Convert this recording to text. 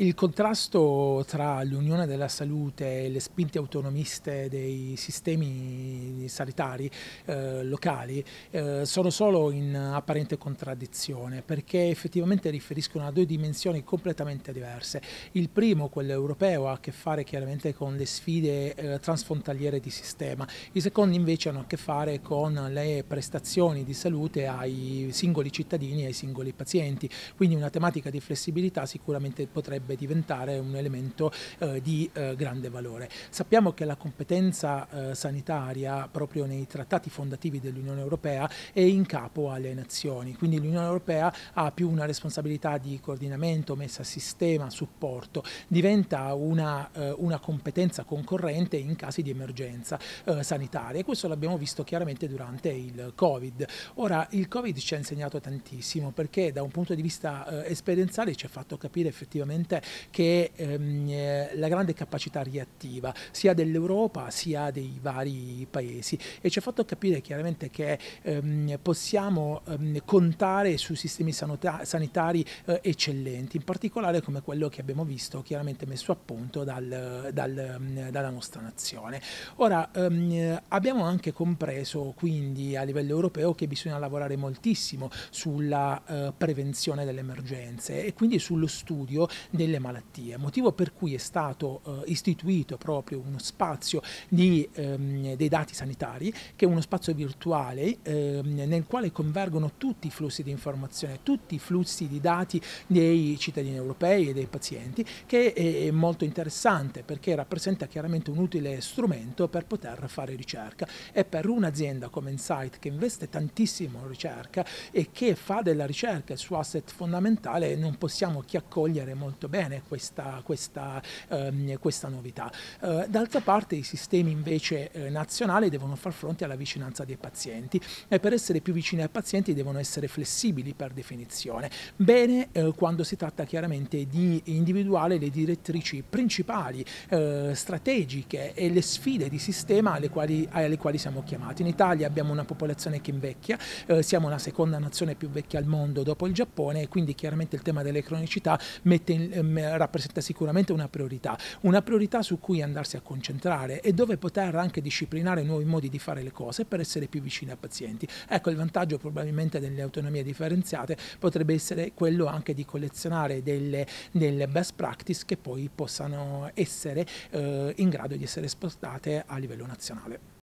Il contrasto tra l'Unione della Salute e le spinte autonomiste dei sistemi sanitari eh, locali eh, sono solo in apparente contraddizione perché effettivamente riferiscono a due dimensioni completamente diverse. Il primo, quello europeo, ha a che fare chiaramente con le sfide eh, transfrontaliere di sistema, i secondi invece hanno a che fare con le prestazioni di salute ai singoli cittadini e ai singoli pazienti, quindi una tematica di flessibilità sicuramente potrebbe potrebbe diventare un elemento eh, di eh, grande valore. Sappiamo che la competenza eh, sanitaria proprio nei trattati fondativi dell'Unione Europea è in capo alle nazioni, quindi l'Unione Europea ha più una responsabilità di coordinamento, messa a sistema, supporto, diventa una, eh, una competenza concorrente in casi di emergenza eh, sanitaria e questo l'abbiamo visto chiaramente durante il Covid. Ora il Covid ci ha insegnato tantissimo perché da un punto di vista eh, esperienziale ci ha fatto capire effettivamente importante cioè che ehm, eh, la grande capacità reattiva sia dell'Europa sia dei vari paesi e ci ha fatto capire chiaramente che ehm, possiamo ehm, contare su sistemi sanitari eh, eccellenti, in particolare come quello che abbiamo visto chiaramente messo a punto dal, dal, ehm, dalla nostra nazione. Ora ehm, abbiamo anche compreso quindi a livello europeo che bisogna lavorare moltissimo sulla eh, prevenzione delle emergenze e quindi sullo studio del delle malattie, motivo per cui è stato eh, istituito proprio uno spazio di, ehm, dei dati sanitari, che è uno spazio virtuale ehm, nel quale convergono tutti i flussi di informazione, tutti i flussi di dati dei cittadini europei e dei pazienti, che è, è molto interessante perché rappresenta chiaramente un utile strumento per poter fare ricerca e per un'azienda come Insight che investe tantissimo in ricerca e che fa della ricerca il suo asset fondamentale non possiamo che accogliere molto bene bene questa, questa, ehm, questa novità. Eh, d'altra parte i sistemi invece eh, nazionali devono far fronte alla vicinanza dei pazienti e per essere più vicini ai pazienti devono essere flessibili per definizione. Bene eh, quando si tratta chiaramente di individuare le direttrici principali, eh, strategiche e le sfide di sistema alle quali, alle quali, siamo chiamati. In Italia abbiamo una popolazione che invecchia, eh, siamo la seconda nazione più vecchia al mondo dopo il Giappone e quindi chiaramente il tema delle cronicità mette in, eh, rappresenta sicuramente una priorità, una priorità su cui andarsi a concentrare e dove poter anche disciplinare nuovi modi di fare le cose per essere più vicini ai pazienti. Ecco il vantaggio probabilmente delle autonomie differenziate potrebbe essere quello anche di collezionare delle, delle best practice che poi possano essere eh, in grado di essere spostate a livello nazionale.